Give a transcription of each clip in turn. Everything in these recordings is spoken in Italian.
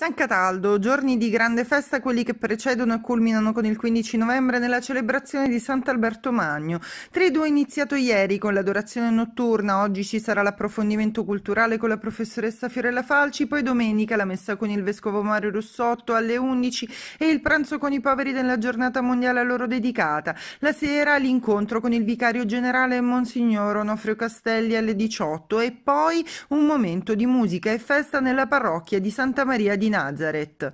San Cataldo, giorni di grande festa quelli che precedono e culminano con il 15 novembre nella celebrazione di Sant'Alberto Magno. Triduo è iniziato ieri con l'adorazione notturna, oggi ci sarà l'approfondimento culturale con la professoressa Fiorella Falci, poi domenica la messa con il vescovo Mario Rossotto alle 11 e il pranzo con i poveri della giornata mondiale a loro dedicata. La sera l'incontro con il vicario generale Monsignor Onofrio Castelli alle 18 e poi un momento di musica e festa nella parrocchia di Santa Maria di di Nazareth.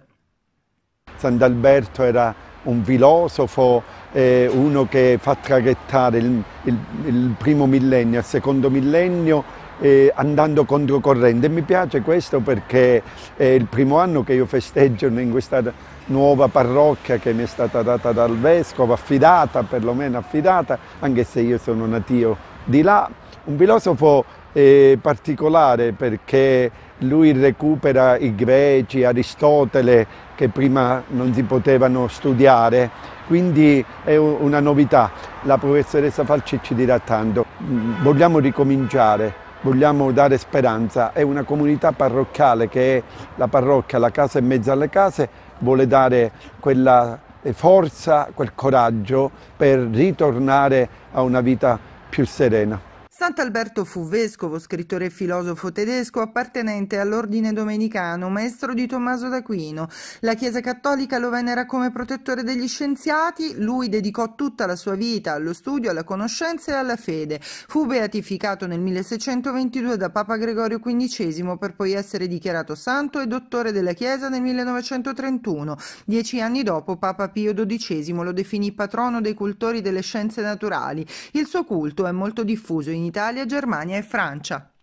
Sant'Alberto era un filosofo, eh, uno che fa traghettare il, il, il primo millennio, il secondo millennio eh, andando controcorrente. E mi piace questo perché è il primo anno che io festeggio in questa nuova parrocchia che mi è stata data dal vescovo, affidata, perlomeno affidata, anche se io sono natio di là. Un filosofo eh, particolare perché lui recupera i greci, Aristotele, che prima non si potevano studiare, quindi è una novità. La professoressa Falci ci dirà tanto. Mm, vogliamo ricominciare, vogliamo dare speranza. È una comunità parrocchiale che è la parrocchia, la casa in mezzo alle case, vuole dare quella eh, forza, quel coraggio per ritornare a una vita più serena. Sant'Alberto fu vescovo, scrittore e filosofo tedesco appartenente all'ordine domenicano, maestro di Tommaso d'Aquino. La Chiesa cattolica lo venera come protettore degli scienziati, lui dedicò tutta la sua vita allo studio, alla conoscenza e alla fede. Fu beatificato nel 1622 da Papa Gregorio XV per poi essere dichiarato santo e dottore della Chiesa nel 1931. Dieci anni dopo Papa Pio XII lo definì patrono dei cultori delle scienze naturali. Il suo culto è molto diffuso in Italia, Germania e Francia.